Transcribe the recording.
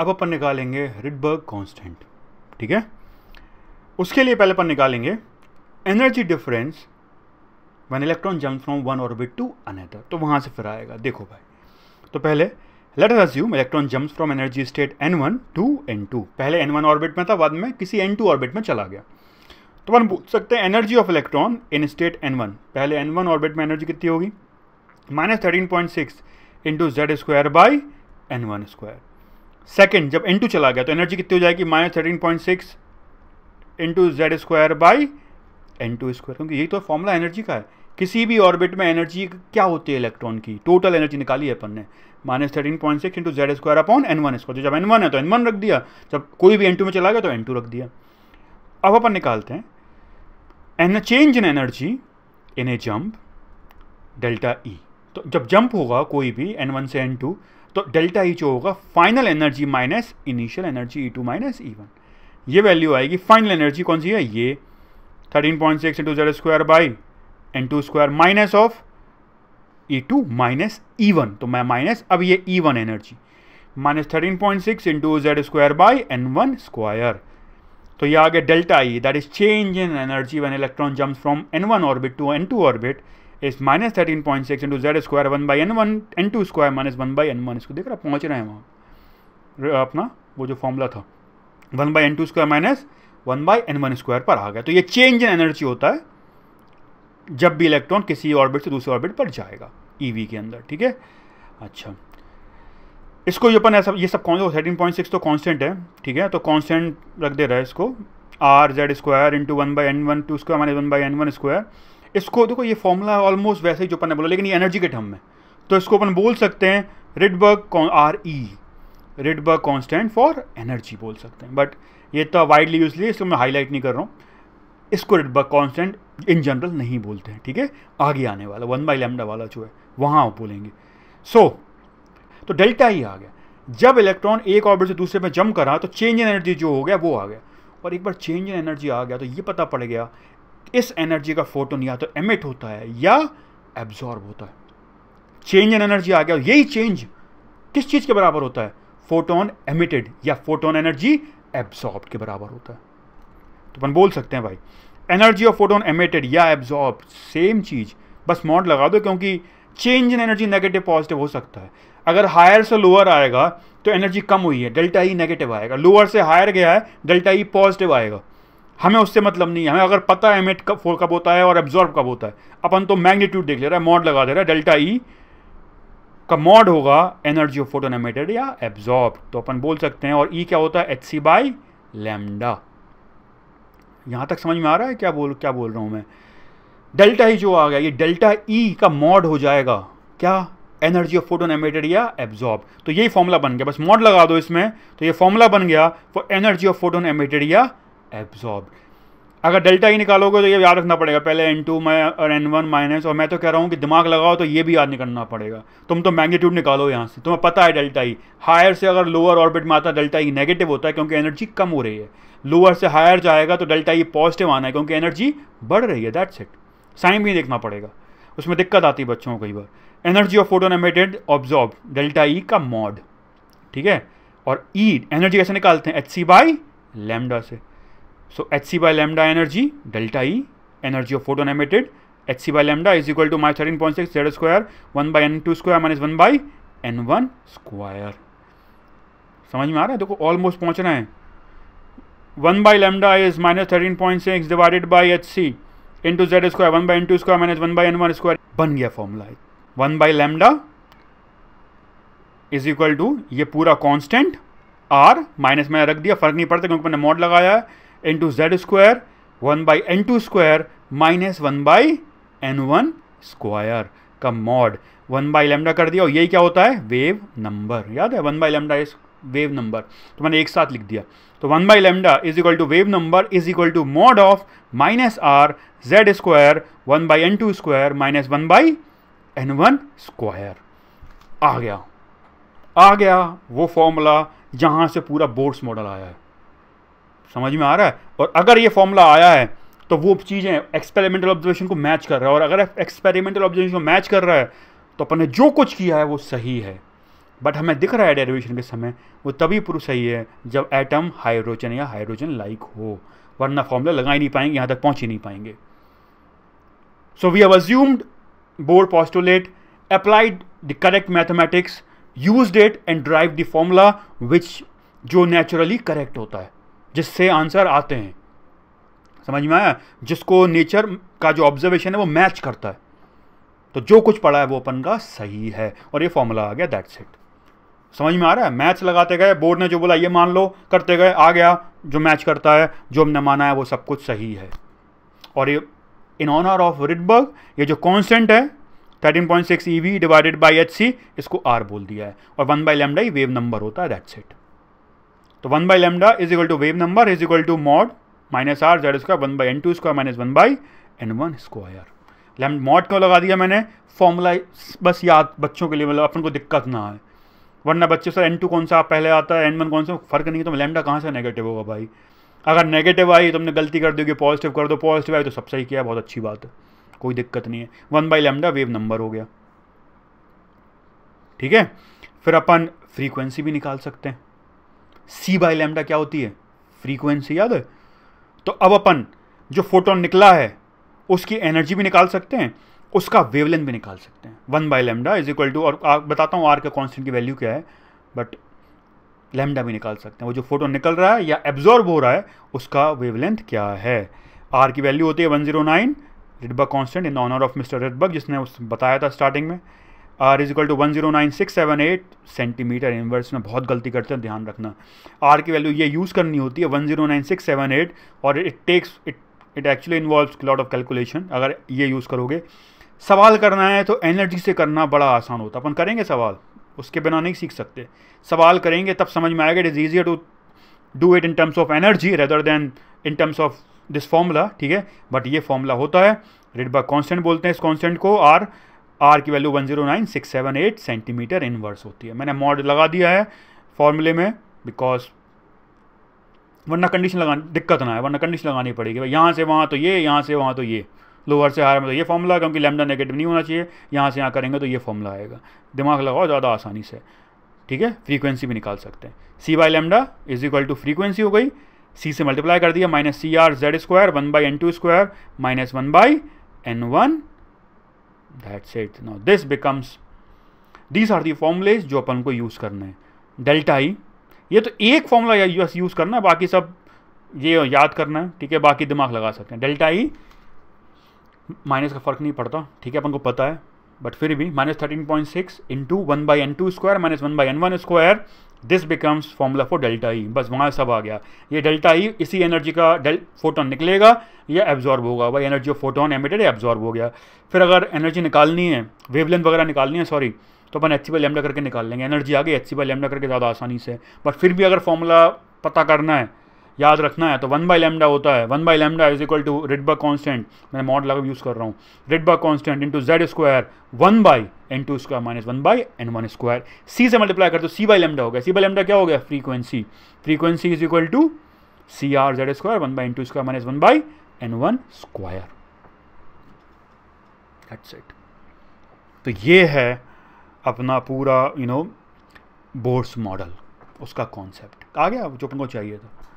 अब अपन निकालेंगे Rydberg constant ठीक है उसके लिए पहले अपन निकालेंगे energy difference one electron jump from one orbit to another तो वहां से फिर आएगा देखो भाई तो पहले let us assume electron jumps from energy state N one to N two पहले एन वन ऑर्बिट में था बाद में किसी एन टू ऑर्बिट में चला गया तो अपन पूछ सकते हैं energy of electron in state N one पहले एन वन ऑर्बिट में एनर्जी कितनी होगी minus thirteen point six into Z square by N one square second जब एन टू चला गया तो एनर्जी कितनी हो जाएगी minus thirteen point six into Z square by N two square क्योंकि यही तो फॉर्मूला एनर्जी का है किसी भी ऑर्बिट में एनर्जी क्या होती है इलेक्ट्रॉन की टोटल एनर्जी निकाली है अपन ने minus thirteen point six into Z square upon N one square जब एन वन है तो एन वन रख दिया जब कोई भी एन टू में चला गया तो एन टू रख दिया अब अपन निकालते हैं an change in energy in a jump delta E तो जब जंप होगा कोई भी एन वन से एन टू तो डेल्टा ई जो होगा final energy minus initial energy E two minus E one ये वैल्यू आएगी फाइनल एनर्जी कौन सी है ये thirteen point six into Z square by N two square minus of E two minus E one तो मैं माइनस अब ये ई one energy minus thirteen point six into Z square by N one square तो ये आ गया delta E that is change in energy one electron jump from N one orbit to N two orbit is minus thirteen point six into Z square one by N one N two square minus one by N one इसको देख रहा पहुँच रहे हैं वहाँ अपना वो जो फॉर्मूला था one by N two square minus one by N one square पर आ गया तो ये चेंज इन एनर्जी होता है जब भी इलेक्ट्रॉन किसी ऑर्बिट से दूसरे ऑर्बिट पर जाएगा वी e के अंदर ठीक है अच्छा इसको ये अपन ऐसा ये सब कौन थर्टीन पॉइंट सिक्स तो कॉन्स्टेंट है ठीक है तो कॉन्स्टेंट रख दे रहा है इसको R Z square into one by N one two square minus one by N one square इसको देखो ये फॉर्मूला ऑलमोस्ट वैसे ही जो अपन ने बोला लेकिन ये एनर्जी के टर्म में तो इसको अपन बोल सकते हैं Rydberg R E Rydberg constant for energy बोल सकते हैं बट ये तो वाइडली यूज लिए इसको मैं हाईलाइट नहीं कर रहा हूँ इसको रिडबर्ग कॉन्स्टेंट इन जनरल नहीं बोलते हैं ठीक है आगे आने वाला वन बाई लेमडा वाला जो है वहाँ बोलेंगे सो so, तो डेल्टा ही आ गया जब इलेक्ट्रॉन एक ऑर्बिट से दूसरे में जम करा तो चेंज इन एनर्जी जो हो गया वो आ गया और एक बार चेंज इन एनर्जी आ गया तो ये पता पड़ गया इस एनर्जी का फोटोन या तो एमिट होता है या एब्जॉर्ब होता है चेंज इन एनर्जी आ गया यही चेंज किस चीज़ के बराबर होता है फोटोन एमिटेड या फोटोन एनर्जी एब्जॉर्ब के बराबर होता है तो अपन बोल सकते हैं भाई एनर्जी ऑफ फोटोन एमिटेड या एब्जॉर्ब सेम चीज़ बस मॉड लगा दो क्योंकि change in energy negative positive हो सकता है अगर हायर से लोअर आएगा तो एनर्जी कम हुई है डेल्टा ई नेगेटिव आएगा लोअर से हायर गया है डेल्टा ई पॉजिटिव आएगा हमें उससे मतलब नहीं है हमें अगर पता है एमिट कब फोर कब होता है और एब्जॉर्ब कब होता है अपन तो मैग्नीट्यूड देख ले रहा है मॉड लगा दे रहा है डेल्टा ई का मॉड होगा एनर्जी ऑफ फोटोन एमिटेड या एब्जॉर्ब तो अपन बोल सकते हैं और ई e क्या होता है एच सी बाई लेमडा यहाँ तक समझ में आ रहा है क्या बोल क्या बोल रहा हूँ मैं डेल्टा ई e जो आ गया ये डेल्टा ई e का मॉड हो जाएगा क्या एनर्जी ऑफ फोटोन एमिटेड या एब्जॉर्ब तो यही फॉर्मूला बन गया बस मॉड लगा दो इसमें तो ये फॉर्मूला बन गया for energy of photon emitted या एब्जॉर्ब अगर डेल्टा ही e निकालोगे तो ये याद रखना पड़ेगा पहले एन टू मैं और एन वन माइनस और मैं तो कह रहा हूँ कि दिमाग लगाओ तो ये भी याद करना पड़ेगा तुम तो मैग्नीट्यूड निकालो यहाँ से तुम्हें पता है डेल्टा ही हायर से अगर लोअर ऑर्बिट में आता है डेल्टा ही नेगेटिव होता है क्योंकि एनर्जी कम हो रही है लोअर से हायर जाएगा तो डेल्टा ही पॉजिटिव आना है क्योंकि एनर्जी बढ़ रही है दैट सेट साइन भी देखना पड़ेगा उसमें दिक्कत आती है बच्चों को कई बार energy of photon emitted absorb delta E का मॉड ठीक है और ई e, एनर्जी कैसे निकालते हैं एच सी बाई लेमडा से so H C lambda energy delta E energy of photon emitted H C by lambda is equal to lambda thirteen point six Z square one by N two square minus one by N one square समझ में आ रहा है देखो almost पहुंचना है one by lambda is minus thirteen point six divided by H C into Z square one by N two square minus one by N one square बन गया formula one by lambda is equal to ये पूरा constant are minus मैंने रख दिया फर्क नहीं पड़ता क्योंकि मैंने मॉड लगाया है to Z square one by N two square minus one by N one square का मॉड वन बाई लेमडा कर दिया और यही क्या होता है वेव नंबर याद है one by lambda is wave number तो मैंने एक साथ लिख दिया तो one by lambda is equal to wave number is equal to mod of minus R Z square one by N two square minus one by N one square आ गया आ गया वो फॉर्मूला जहाँ से पूरा बोर्ड्स मॉडल आया है समझ में आ रहा है और अगर ये फॉर्मूला आया है तो वो चीज़ें एक्सपेरिमेंटल ऑब्जर्वेशन को मैच कर रहा है और अगर एक्सपेरिमेंटल ऑब्जर्वेशन को मैच कर रहा है तो अपन ने जो कुछ किया है वो सही है बट हमें दिख रहा है डेरिवेशन के समय वो तभी प्रूफ सही है जब एटम हाइड्रोजन या हाइड्रोजन लाइक हो वरना फॉर्मूला लगा ही नहीं पाएंगे यहाँ तक पहुँच ही नहीं पाएंगे so we have assumed Bohr postulate applied the correct mathematics use it and derive the formula which जो नेचुरली करेक्ट होता है जिससे आंसर आते हैं समझ में आया जिसको नेचर का जो ऑब्जर्वेशन है वो मैच करता है तो जो कुछ पढ़ा है वो अपन का सही है और ये फॉर्मूला आ गया दैट्स इट समझ में आ रहा है मैच लगाते गए बोर्ड ने जो बोला ये मान लो करते गए आ गया जो मैच करता है जो हमने माना है वो सब कुछ सही है और ये इन ऑनर ऑफ रिडबर्ग ये जो कॉन्सेंट है 13.6 point six E V divided by H C इसको आर बोल दिया है और वन बाई लेमडा ही वेव नंबर होता है दैट्स इट तो one by lambda is equal to wave number is equal to mod minus R Z square one by N two square minus one by N one square लेम mod क्यों लगा दिया मैंने formula बस याद बच्चों के लिए मतलब अपन को दिक्कत ना आए वरना बच्चे सर एन टू कौन सा पहले आता है एन वन कौन सा फर्क नहीं है तो लेमडा कहाँ से नेगेटिव होगा भाई अगर नेगेटिव आई तुमने गलती कर दोगे पॉजिटिव कर दो पॉजिटिव आई तो सब सही किया बहुत अच्छी बात है कोई दिक्कत नहीं है one by lambda wave number हो गया ठीक है फिर अपन फ्रीक्वेंसी भी निकाल सकते हैं सी बाई लैमडा क्या होती है फ्रीक्वेंसी याद है तो अब अपन जो फोटोन निकला है उसकी एनर्जी भी निकाल सकते हैं उसका वेवलेंथ भी निकाल सकते हैं one by lambda is equal to और बताता हूँ आर के कॉन्स्टेंट की वैल्यू क्या है बट लेमडा भी निकाल सकते हैं वो जो फोटो निकल रहा है या एब्जॉर्ब हो रहा है उसका वेवलेंथ क्या है आर की वैल्यू होती है one zero nine Rydberg constant in honour of mister Rydberg जिसने उस बताया था स्टार्टिंग में R is equal to one zero nine six seven eight centimetre inverse में बहुत गलती करते हैं ध्यान रखना आर की वैल्यू ये यूज़ करनी होती है one zero nine six seven eight और it takes it it actually involve lot of calculation अगर ये यूज़ करोगे सवाल करना है तो एनर्जी से करना बड़ा आसान होता अपन करेंगे सवाल उसके बिना नहीं सीख सकते सवाल करेंगे तब समझ में आएगा it is easier to do it in terms of energy rather than in terms of this formula ठीक है बट ये फॉर्मूला होता है रेड बाय बोलते हैं इस कॉन्स्टेंट को आर आर की वैल्यू 109678 सेंटीमीटर इनवर्स होती है मैंने मॉड लगा दिया है फॉर्मूले में बिकॉज वरना कंडीशन लगा दिक्कत ना है वरना कंडीशन लगानी पड़ेगी भाई यहाँ से वहाँ तो ये यहाँ से वहाँ तो ये लोअर से हायर में तो ये फॉर्मूला क्योंकि लेमडा नेगेटिव नहीं होना चाहिए यहाँ से यहाँ करेंगे तो ये फॉर्मूला आएगा दिमाग लगाओ ज़्यादा आसानी से ठीक है फ्रीक्वेंसी भी निकाल सकते हैं C by lambda is equal to frequency हो गई सी से मल्टीप्लाई कर दिया minus C R Z square one by N two square minus one by N one that's it now this becomes these are the formulas जो अपन को use करने हैं डेल्टा ई e. ये तो एक फॉर्मूला यूज़ करना है बाकी सब ये याद करना है ठीक है बाकी दिमाग लगा सकते हैं डेल्टा ई माइनस का फ़र्क नहीं पड़ता ठीक है अपन को पता है बट फिर भी minus thirteen point six into one by N two square minus one by N one square this becomes formula for delta E बस वहाँ सब आ गया ये डेल्टा ई e इसी एनर्जी का डेल फोटोन निकलेगा या एब्जॉर्ब होगा भाई एनर्जी ऑफ फोटोन एमिटेड या एब्जॉर्ब हो गया फिर अगर एनर्जी निकालनी है वेवलेंथ वगैरह निकालनी है सॉरी तो अपन एच सी लैम्डा करके निकाल लेंगे एनर्जी आ गई एच सी लैम्डा करके ज़्यादा आसानी से बट फिर भी अगर फॉर्मूला पता करना है याद रखना है तो वन बाई लेमडा होता है one by lambda is equal to Rydberg constant मैं मॉड लगा यूज़ कर रहा हूँ Rydberg constant into Z square one by N two square minus one by N one square C से मल्टीप्लाई कर तो सी बाई लेमडा हो गया सी बाई लेमडा क्या हो गया frequency frequency is equal to C R Z square one by N two square minus one by N one square that's it तो ये है अपना पूरा यू नो बोर्स मॉडल उसका कॉन्सेप्ट आ गया जो अपन को चाहिए था